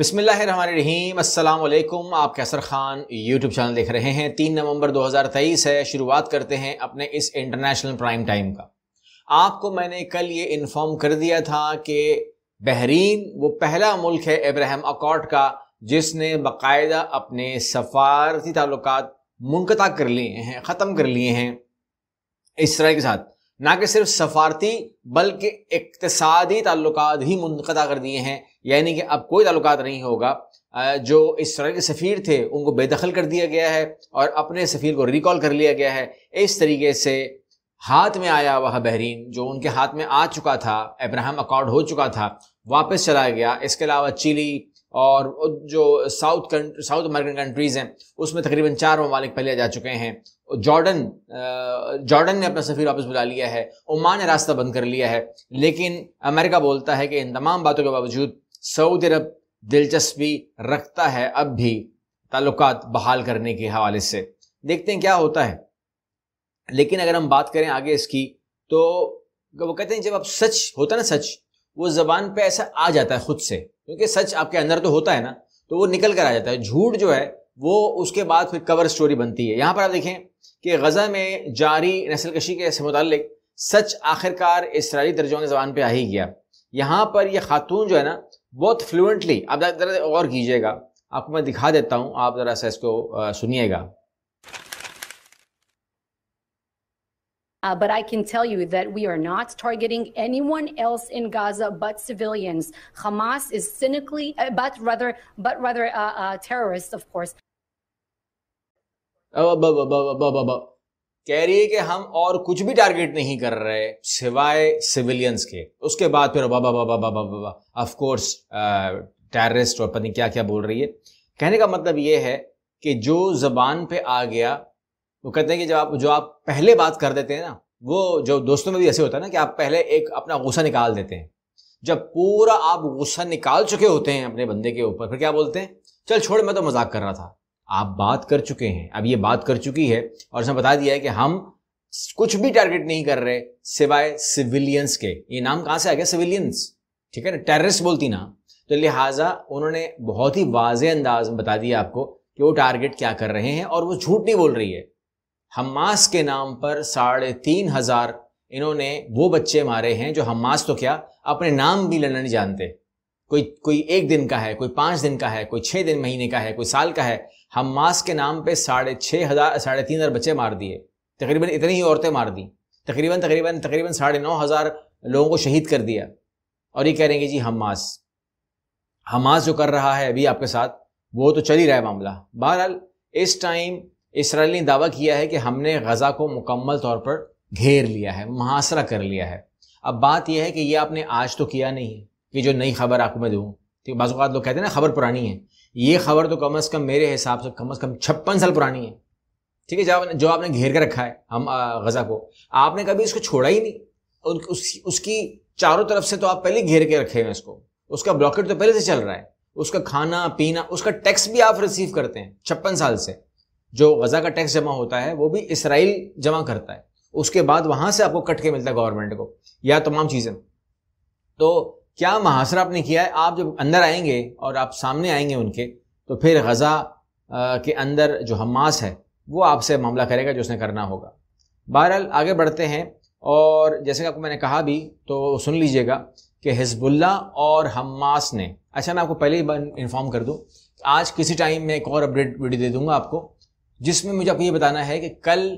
अस्सलाम वालेकुम आप कैसर खान यूट्यूब चैनल देख रहे हैं तीन नवंबर 2023 है शुरुआत करते हैं अपने इस इंटरनेशनल प्राइम टाइम का आपको मैंने कल ये इन्फॉर्म कर दिया था कि बहरीन वो पहला मुल्क है इब्राहिम अकॉर्ड का जिसने बाकायदा अपने सफारती ताल्लुक मुनता कर लिए हैं ख़त्म कर लिए हैं इसराइल के साथ ना कि सिर्फ सफारती बल्कि इकतसादी ताल्लुक ही मुनता कर दिए हैं यानी कि अब कोई ताल्लुक नहीं होगा जो इसराइल के सफ़ीर थे उनको बेदखल कर दिया गया है और अपने सफ़ीर को रिकॉल कर लिया गया है इस तरीके से हाथ में आया वह बहरीन जो उनके हाथ में आ चुका था अब्राहम अकॉर्ड हो चुका था वापस चला गया इसके अलावा चिली और जो साउथ साउथ अमेरिकन कंट्रीज़ हैं उसमें तकरीबन चार ममालिक पहले जा चुके हैं जॉर्डन जॉर्डन ने अपना सफ़ीर वापस बुला लिया है ओमान ने रास्ता बंद कर लिया है लेकिन अमेरिका बोलता है कि इन तमाम बातों के बावजूद सऊदी अरब दिलचस्पी रखता है अब भी ताल्लुक बहाल करने के हवाले से देखते हैं क्या होता है लेकिन अगर हम बात करें आगे इसकी तो वो कहते हैं जब आप सच होता ना सच वो ज़बान पे ऐसा आ जाता है ख़ुद से क्योंकि सच आपके अंदर तो होता है ना तो वो निकल कर आ जाता है झूठ जो है वो उसके बाद फिर कवर स्टोरी बनती है यहाँ पर आप देखें कि गजा में जारी नस्ल कशी के से मुतल सच आखिरकार इसराइली ने जबान पर आ ही गया यहाँ पर यह खातून जो है ना बहुत फ्लुएंटली आप ज़रा गौर कीजिएगा आपको मैं दिखा देता हूँ आप ज़रा सा इसको सुनिएगा Uh, but I can tell you that we are not targeting anyone else in Gaza but civilians. Hamas is cynically, uh, but rather, but rather terrorists, of course. अब अब अब अब अब अब कह रही है कि हम और कुछ भी टारगेट नहीं कर रहे सिवाय सिविलियंस के उसके बाद फिर बाबा बाबा बाबा बाबा ऑफ कोर्स टेररिस्ट और पता नहीं क्या क्या बोल रही है कहने का मतलब ये है कि जो जबान पे आ गया वो कहते हैं कि जब आप जो आप पहले बात कर देते हैं ना वो जो दोस्तों में भी ऐसे होता है ना कि आप पहले एक अपना गुस्सा निकाल देते हैं जब पूरा आप गुस्सा निकाल चुके होते हैं अपने बंदे के ऊपर फिर क्या बोलते हैं चल छोड़ मैं तो मजाक कर रहा था आप बात कर चुके हैं अब ये बात कर चुकी है और उसने बता दिया है कि हम कुछ भी टारगेट नहीं कर रहे सिवाय सिविलियंस के ये नाम कहाँ से आ गया सिविलियंस ठीक है ना टेररिस्ट बोलती ना तो लिहाजा उन्होंने बहुत ही वाज अंदाज में बता दिया आपको कि वो टारगेट क्या कर रहे हैं और वो झूठ नहीं बोल रही है हमास के नाम पर साढ़े तीन हजार इन्होंने वो बच्चे मारे हैं जो हमास तो क्या अपने नाम भी लेना नहीं जानते कोई कोई एक दिन का है कोई पाँच दिन का है कोई छः दिन महीने का है कोई साल का है हमास के नाम पे साढ़े छः हज़ार साढ़े तीन हज़ार बच्चे मार दिए तकरीबन इतनी ही औरतें मार दी तकरीबन तकरीबन तकरीबन साढ़े नौ हज़ार लोगों को शहीद कर दिया और ये कह रहे हैं जी हमास हमास जो कर रहा है अभी आपके साथ वो तो चल ही रहा है मामला बहरहाल इस टाइम इसराइल ने दावा किया है कि हमने गज़ा को मुकम्मल तौर पर घेर लिया है मुहासरा कर लिया है अब बात यह है कि ये आपने आज तो किया नहीं है कि जो नई खबर आपको मैं दूँ ठीक तो बाज़ात लोग कहते हैं ना खबर पुरानी है ये खबर तो कम अज़ कम मेरे हिसाब से कम अज़ कम छप्पन साल पुरानी है ठीक है जब जो आपने घेर कर रखा है हम गज़ा को आपने कभी इसको छोड़ा ही नहीं उन, उस, उसकी चारों तरफ से तो आप पहले घेर के रखे हुए इसको उसका ब्लॉकेट तो पहले से चल रहा है उसका खाना पीना उसका टैक्स भी आप रिसीव करते हैं छप्पन साल से जो गज़ा का टैक्स जमा होता है वो भी इसराइल जमा करता है उसके बाद वहां से आपको कट के मिलता है गवर्नमेंट को या तमाम चीज़ें तो क्या मुहासरा आपने किया है आप जब अंदर आएंगे और आप सामने आएंगे उनके तो फिर गज़ा के अंदर जो हमास है वो आपसे मामला करेगा जो उसने करना होगा बहरहाल आगे बढ़ते हैं और जैसे कि आपको मैंने कहा भी तो सुन लीजिएगा कि हिजबुल्ला और हमास ने अच्छा मैं आपको पहले ही इन्फॉर्म कर दूँ आज किसी टाइम में एक और अपडेट वीडियो दे दूंगा आपको जिसमें मुझे आपको ये बताना है कि कल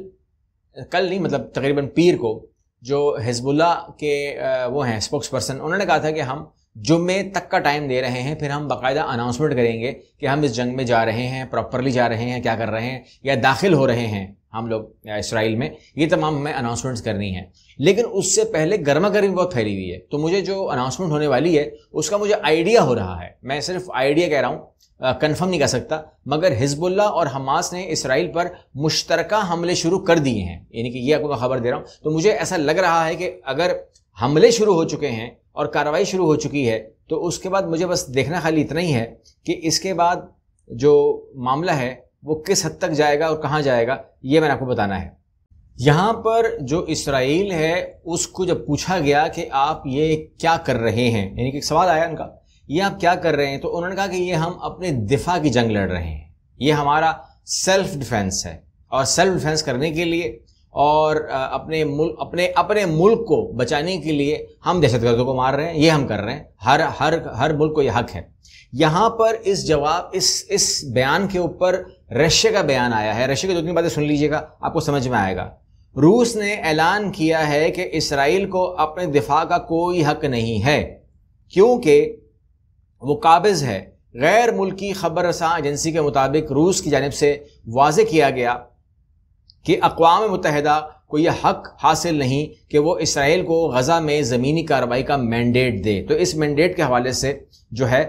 कल नहीं मतलब तकरीबन पीर को जो हिजबुल्ला के वो हैं स्पोक्स पर्सन उन्होंने कहा था कि हम जुम्मे तक का टाइम दे रहे हैं फिर हम बाकायदा अनाउंसमेंट करेंगे कि हम इस जंग में जा रहे हैं प्रॉपरली जा रहे हैं क्या कर रहे हैं या दाखिल हो रहे हैं हम लोग इसराइल में ये तमाम हमें अनाउंसमेंट्स करनी है लेकिन उससे पहले गर्मा गर्मी बहुत फैली हुई है तो मुझे जो अनाउंसमेंट होने वाली है उसका मुझे आइडिया हो रहा है मैं सिर्फ आइडिया कह रहा हूँ कन्फर्म नहीं कर सकता मगर हिजबुल्ला और हमास ने इसराइल पर मुश्तर हमले शुरू कर दिए हैं यानी कि ये आपको खबर दे रहा हूँ तो मुझे ऐसा लग रहा है कि अगर हमले शुरू हो चुके हैं और कार्रवाई शुरू हो चुकी है तो उसके बाद मुझे बस देखना खाली इतना ही है कि इसके बाद जो मामला है वो किस हद तक जाएगा और कहाँ जाएगा ये मैंने आपको बताना है यहाँ पर जो इसराइल है उसको जब पूछा गया कि आप ये क्या कर रहे हैं यानी कि सवाल आया उनका ये आप क्या कर रहे हैं तो उन्होंने कहा कि ये हम अपने दिफा की जंग लड़ रहे हैं ये हमारा सेल्फ डिफेंस है और सेल्फ डिफेंस करने के लिए और अपने मुल्क अपने अपने मुल्क को बचाने के लिए हम दहशतगर्दों को मार रहे हैं ये हम कर रहे हैं हर हर हर मुल्क को यह हक है यहाँ पर इस जवाब इस इस बयान के ऊपर रशिया का बयान आया है रशिया की दो तीन बातें सुन लीजिएगा आपको समझ में आएगा रूस ने ऐलान किया है कि इसराइल को अपने दिफा का कोई हक नहीं है क्योंकि वो काबिज है गैर मुल्की खबर रसा एजेंसी के मुताबिक रूस की जानब से वाज किया गया कि अकवा मुतहदा को यह हक हासिल नहीं कि वो इसराइल को गज़ा में ज़मीनी कार्रवाई का मैंडेट दे तो इस मैंडेट के हवाले से जो है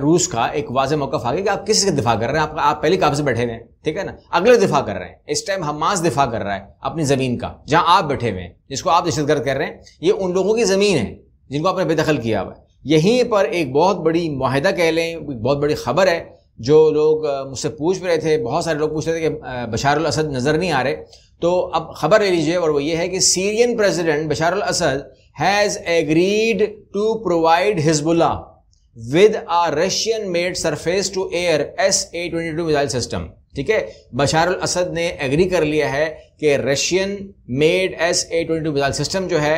रूस का एक वाज मौका आ गया कि आप किस के दिफा कर रहे हैं आप, आप पहले से बैठे हुए हैं ठीक है ना अगले दिफा कर रहे हैं इस टाइम हमास दिफा कर रहा है अपनी ज़मीन का जहां आप बैठे हुए हैं जिसको आप दहशतगर्द कर रहे हैं ये उन लोगों की ज़मीन है जिनको आपने बेदखल किया हुआ है यहीं पर एक बहुत बड़ी माहिदा कह लें एक बहुत बड़ी खबर है जो लोग मुझसे पूछ रहे थे बहुत सारे लोग पूछ रहे थे कि बशार असद नज़र नहीं आ रहे तो अब खबर ले लीजिए और वो ये है कि Syrian president Bashar Assad has agreed to provide Hezbollah with a Russian made surface to air S A twenty two missile system ठीक है बशार असद ने एग्री कर लिया है कि Russian made S A twenty two missile system जो है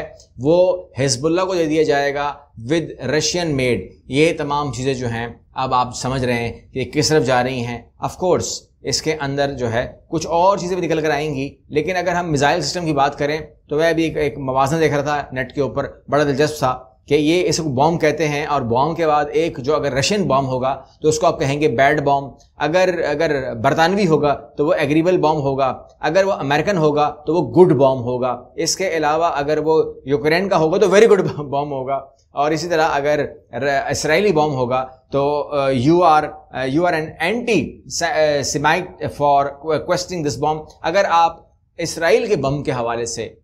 वो हिजबुल्ला को दे दिया जाएगा विद रशियन मेड ये तमाम चीज़ें जो हैं अब आप समझ रहे हैं कि किस तरफ जा रही हैं ऑफ कोर्स इसके अंदर जो है कुछ और चीज़ें भी निकल कर आएंगी लेकिन अगर हम मिज़ाइल सिस्टम की बात करें तो वह अभी एक, एक मवाजन देख रहा था नेट के ऊपर बड़ा दिलचस्प था कि ये इसको बॉम्ब कहते हैं और बॉम्ब के बाद एक जो अगर रशियन बॉम्ब होगा तो उसको आप कहेंगे बैड बॉम्ब अगर अगर बरतानवी होगा तो वो एग्रीबल बॉम्ब होगा अगर वो अमेरिकन होगा तो वो गुड बॉम्ब होगा इसके अलावा अगर वो यूक्रेन का होगा तो वेरी गुड बॉम्ब होगा और इसी तरह अगर इसराइली बॉम्ब होगा तो you are you are an anti semite for questing this bomb अगर आप इसराइल के बम के हवाले से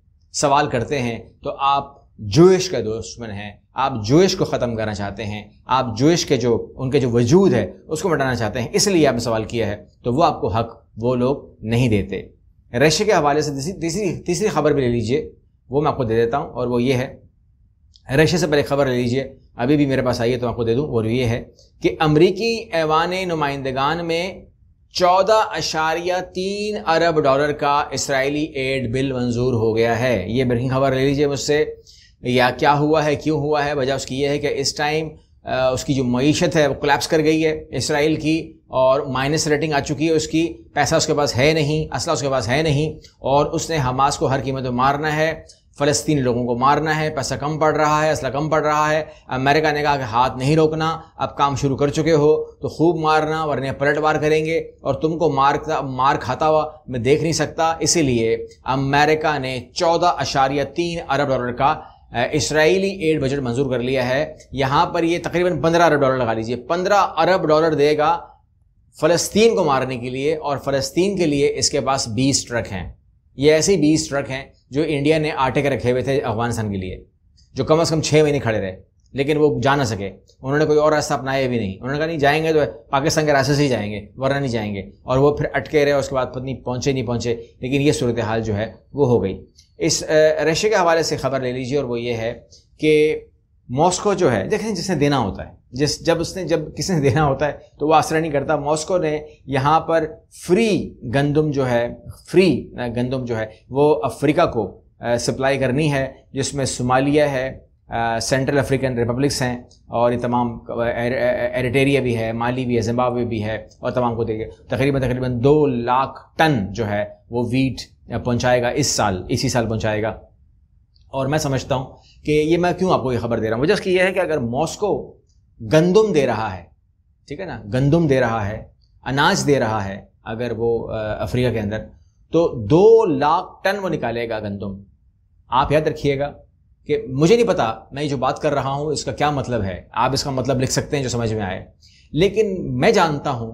सवाल करते हैं तो आप जोश का दुश्मन है आप जोश को ख़त्म करना चाहते हैं आप जोश के जो उनके जो वजूद है उसको मटाना चाहते हैं इसलिए आपने सवाल किया है तो वो आपको हक वो लोग नहीं देते रशिया के हवाले से तीसरी तीसरी खबर भी ले लीजिए वो मैं आपको दे देता हूँ और वो ये है रशिया से पहले खबर ले लीजिए अभी भी मेरे पास आई है तो आपको दे दूँ और ये है कि अमरीकी ऐवान नुमाइंदगान में चौदह अशारिया तीन अरब डॉलर का इसराइली एड बिल मंजूर हो गया है ये ब्रेकिंग खबर ले लीजिए मुझसे या क्या हुआ है क्यों हुआ है वजह उसकी यह है कि इस टाइम उसकी जो मीशत है वो कोलेप्स कर गई है इसराइल की और माइनस रेटिंग आ चुकी है उसकी पैसा उसके पास है नहीं असला उसके पास है नहीं और उसने हमास को हर कीमत में मारना है फ़लस्तनी लोगों को मारना है पैसा कम पड़ रहा है असला कम पड़ रहा है अमेरिका ने कहा कि हाथ नहीं रोकना अब काम शुरू कर चुके हो तो खूब मारना वरने पलटवार करेंगे और तुमको मार मार खाता हुआ मैं देख नहीं सकता इसीलिए अमेरिका ने चौदह अशारिया तीन अरब डॉलर का इसराइली एड बजट मंजूर कर लिया है यहाँ पर ये तकरीबन पंद्रह अरब डॉलर लगा लीजिए पंद्रह अरब डॉलर देगा फ़लस्तीन को मारने के लिए और फ़लस्तीन के लिए इसके पास बीस ट्रक हैं ये ऐसे बीस ट्रक हैं जो इंडिया ने आटे के रखे हुए थे अफगानिस्तान के लिए जो कम अज़ कम छः महीने खड़े रहे लेकिन वो जा ना सके उन्होंने कोई और रास्ता अपनाया भी नहीं उन्होंने कहा नहीं जाएंगे तो पाकिस्तान के रास्ते से ही जाएंगे वरना नहीं जाएंगे और वो फिर अटके रहे उसके बाद पत्नी पहुँचे नहीं पहुँचे लेकिन ये सूरत हाल जो है वो हो गई इस रशिया के हवाले से ख़बर ले लीजिए और वो ये है कि मॉस्को जो है देखें जिसने देना होता है जिस जब उसने जब किसने देना होता है तो वह आसरा नहीं करता मॉस्को ने यहाँ पर फ्री गंदम जो है फ्री गंदम जो है वो अफ्रीका को सप्लाई करनी है जिसमें सोमालिया है सेंट्रल अफ्रीकन रिपब्लिक्स हैं और ये तमाम एरिटेरिया भी है माली भी है जिम्बावे भी है और तमाम को देखिए तकरीबन तकरीबन दो लाख टन जो है वो वीट पहुंचाएगा इस साल इसी साल पहुंचाएगा और मैं समझता हूँ कि ये मैं क्यों आपको ये खबर दे रहा हूँ वजह की यह है कि अगर मॉस्को गंदम दे रहा है ठीक है ना गंदम दे रहा है अनाज दे रहा है अगर वो अफ्रीका के अंदर तो दो लाख टन वो निकालेगा गंदम आप याद रखिएगा कि मुझे नहीं पता मैं जो बात कर रहा हूँ इसका क्या मतलब है आप इसका मतलब लिख सकते हैं जो समझ में आए लेकिन मैं जानता हूँ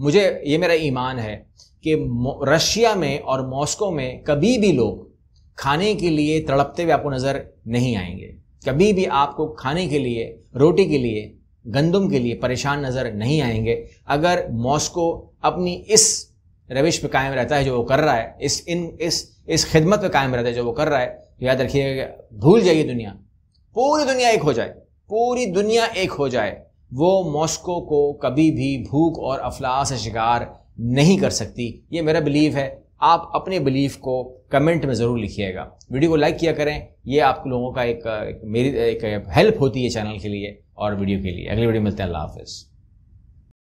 मुझे ये मेरा ईमान है कि रशिया में और मॉस्को में कभी भी लोग खाने के लिए तड़पते हुए आपको नज़र नहीं आएंगे कभी भी आपको खाने के लिए रोटी के लिए गंदम के लिए परेशान नज़र नहीं आएंगे अगर मॉस्को अपनी इस रविश पे कायम रहता है जो वो कर रहा है इस इन इस इस खिदमत पे कायम रहता है जो वो कर रहा है तो याद रखिएगा भूल जाइए दुनिया पूरी दुनिया एक हो जाए पूरी दुनिया एक हो जाए वो मॉस्को को कभी भी भूख और अफलाह से शिकार नहीं कर सकती ये मेरा बिलीव है आप अपने बिलीफ को कमेंट में ज़रूर लिखिएगा वीडियो को लाइक किया करें ये आप लोगों का एक, एक मेरी एक हेल्प होती है चैनल के लिए और वीडियो के लिए अगली वीडियो मिलते हैं अल्लाह हाफिज़